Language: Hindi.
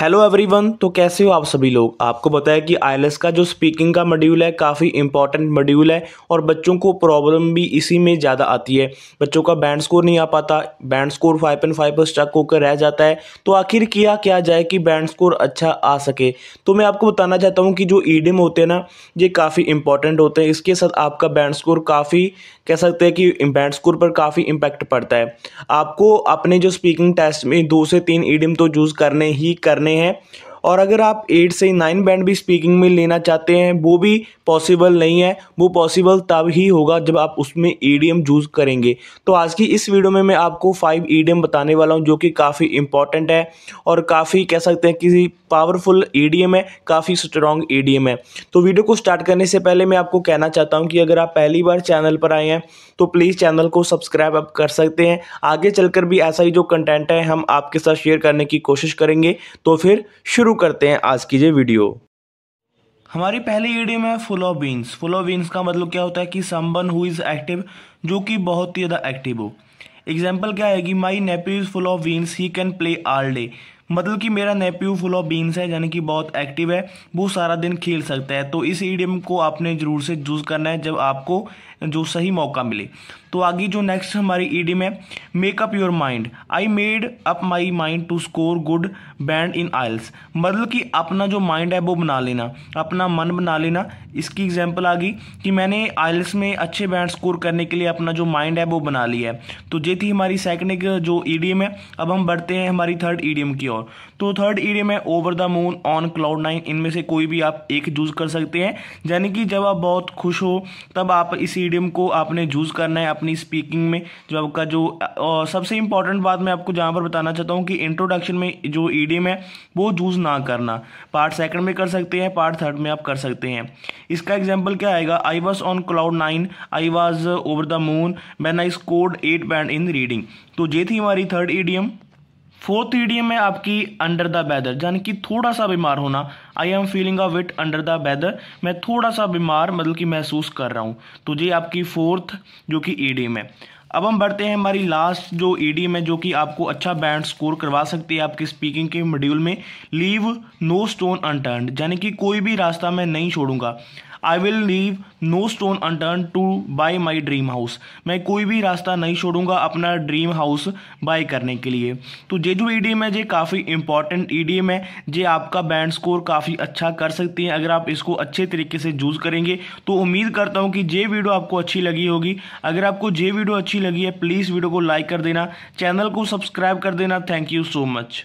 हेलो एवरीवन तो कैसे हो आप सभी लोग आपको बताया कि आई का जो स्पीकिंग का मॉड्यूल है काफ़ी इंपॉर्टेंट मॉड्यूल है और बच्चों को प्रॉब्लम भी इसी में ज़्यादा आती है बच्चों का बैंड स्कोर नहीं आ पाता band score five point five पर स्टक होकर रह जाता है तो आखिर किया क्या जाए कि बैंड स्कोर अच्छा आ सके तो मैं आपको बताना चाहता हूँ कि जो ईडीम e होते हैं ना ये काफ़ी इंपॉर्टेंट होते हैं इसके साथ आपका बैंड स्कोर काफ़ी कह सकते हैं कि बैंड स्कोर पर काफ़ी इम्पैक्ट पड़ता है आपको अपने जो स्पीकिंग टेस्ट में दो से तीन ईडीम e तो यूज़ करने ही करने करने हैं और अगर आप एट से नाइन बैंड भी स्पीकिंग में लेना चाहते हैं वो भी पॉसिबल नहीं है वो पॉसिबल तब ही होगा जब आप उसमें ई यूज़ करेंगे तो आज की इस वीडियो में मैं आपको फाइव ई बताने वाला हूँ जो कि काफ़ी इंपॉर्टेंट है और काफ़ी कह सकते हैं किसी पावरफुल ई है काफ़ी स्ट्रॉन्ग ई है तो वीडियो को स्टार्ट करने से पहले मैं आपको कहना चाहता हूँ कि अगर आप पहली बार चैनल पर आए हैं तो प्लीज़ चैनल को सब्सक्राइब आप कर सकते हैं आगे चलकर भी ऐसा ही जो कंटेंट है हम आपके साथ शेयर करने की कोशिश करेंगे तो फिर शुरू शुरू करते हैं आज की ये वीडियो हमारी पहली ईडी e में full of beans full of beans का मतलब क्या होता है कि समवन हु इज़ एक्टिव जो कि बहुत ही ज़्यादा एक्टिव हो एग्जाम्पल क्या है कि my nephew is full of beans he can play all day मतलब कि मेरा नेप्यू फुल ऑफ बीन्स है यानी कि बहुत एक्टिव है वो सारा दिन खेल सकता है तो इस ईडियम e को आपने ज़रूर से यूज़ करना है जब आपको जो सही मौका मिले तो आगे जो नेक्स्ट हमारी ईडी e में make up your mind I made up my mind to score good band in IELTS मतलब कि अपना जो माइंड है वो बना लेना अपना मन बना लेना इसकी एग्जाम्पल आ गई कि मैंने आइल्स में अच्छे बैंड स्कोर करने के लिए अपना जो माइंड है वो बना लिया है तो ये थी हमारी सेकेंड एक जो ईडीएम e है अब हम बढ़ते हैं हमारी थर्ड ईडीएम e की ओर तो थर्ड ईडीएम है over the moon on cloud nine इनमें से कोई भी आप एक यूज़ कर सकते हैं यानी कि जब आप बहुत खुश हो तब आप इस ईडीएम को आपने यूज़ करना है अपनी स्पीकिंग में जो आपका जो सबसे इंपॉर्टेंट बात मैं आपको जहाँ पर बताना चाहता हूँ कि इंट्रोडक्शन में जो ईडीएम है वो यूज़ ना करना पार्ट सेकंड में कर सकते हैं पार्ट थर्ड में आप कर सकते हैं इसका एग्जाम्पल क्या आएगा I was on cloud nine I was over the moon man I scored eight band in reading तो ये थी हमारी थर्ड ईडीएम फोर्थ ईडियम है आपकी अंडर द वेदर यानी कि थोड़ा सा बीमार होना I am feeling a bit under the weather मैं थोड़ा सा बीमार मतलब कि महसूस कर रहा हूँ तो ये आपकी फोर्थ जो कि ईडीएम है अब हम बढ़ते हैं हमारी लास्ट जो ईडीएम है जो कि आपको अच्छा बैंड स्कोर करवा सकती है आपकी स्पीकिंग के मॉड्यूल में लीव नो स्टोन अनटर्न यानी कि कोई भी रास्ता मैं नहीं छोड़ूंगा I will leave no stone unturn to buy my dream house मैं कोई भी रास्ता नहीं छोड़ूंगा अपना ड्रीम हाउस बाय करने के लिए तो जे जो ई है जे काफ़ी इंपॉर्टेंट ई है जे आपका बैंड स्कोर काफ़ी अच्छा कर सकती है अगर आप इसको अच्छे तरीके से यूज़ करेंगे तो उम्मीद करता हूँ कि ये वीडियो आपको अच्छी लगी होगी अगर आपको ये वीडियो अच्छी लगी है प्लीज़ वीडियो को लाइक कर देना चैनल को सब्सक्राइब कर देना थैंक यू सो मच